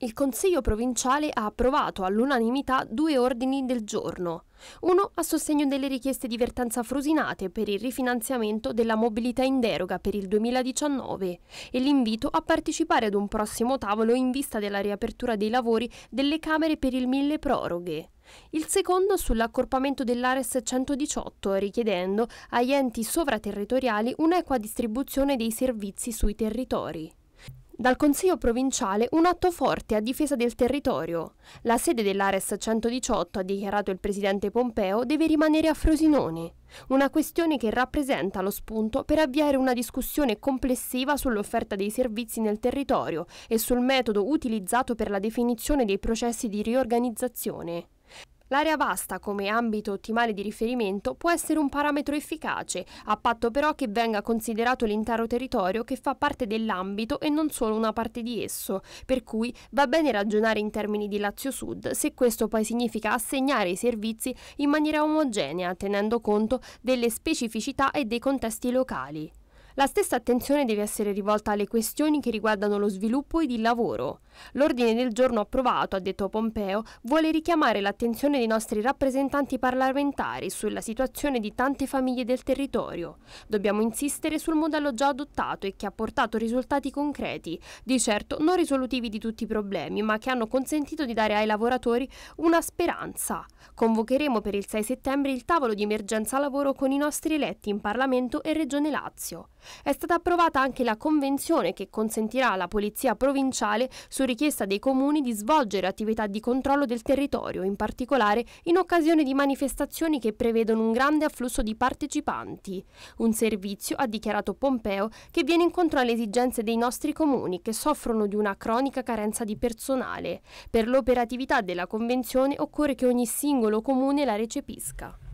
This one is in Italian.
Il Consiglio provinciale ha approvato all'unanimità due ordini del giorno. Uno a sostegno delle richieste di vertenza frusinate per il rifinanziamento della mobilità in deroga per il 2019 e l'invito a partecipare ad un prossimo tavolo in vista della riapertura dei lavori delle Camere per il mille proroghe. Il secondo sull'accorpamento dell'Ares 118, richiedendo agli enti sovraterritoriali un'equa distribuzione dei servizi sui territori. Dal Consiglio provinciale un atto forte a difesa del territorio. La sede dell'Ares 118, ha dichiarato il presidente Pompeo, deve rimanere a Frosinone. Una questione che rappresenta lo spunto per avviare una discussione complessiva sull'offerta dei servizi nel territorio e sul metodo utilizzato per la definizione dei processi di riorganizzazione. L'area vasta come ambito ottimale di riferimento può essere un parametro efficace, a patto però che venga considerato l'intero territorio che fa parte dell'ambito e non solo una parte di esso, per cui va bene ragionare in termini di Lazio Sud se questo poi significa assegnare i servizi in maniera omogenea, tenendo conto delle specificità e dei contesti locali. La stessa attenzione deve essere rivolta alle questioni che riguardano lo sviluppo ed il lavoro. L'ordine del giorno approvato, ha detto Pompeo, vuole richiamare l'attenzione dei nostri rappresentanti parlamentari sulla situazione di tante famiglie del territorio. Dobbiamo insistere sul modello già adottato e che ha portato risultati concreti, di certo non risolutivi di tutti i problemi, ma che hanno consentito di dare ai lavoratori una speranza. Convocheremo per il 6 settembre il tavolo di emergenza lavoro con i nostri eletti in Parlamento e Regione Lazio. È stata approvata anche la convenzione che consentirà alla Polizia Provinciale, su richiesta dei comuni, di svolgere attività di controllo del territorio, in particolare in occasione di manifestazioni che prevedono un grande afflusso di partecipanti. Un servizio, ha dichiarato Pompeo, che viene incontro alle esigenze dei nostri comuni, che soffrono di una cronica carenza di personale. Per l'operatività della convenzione occorre che ogni singolo comune la recepisca.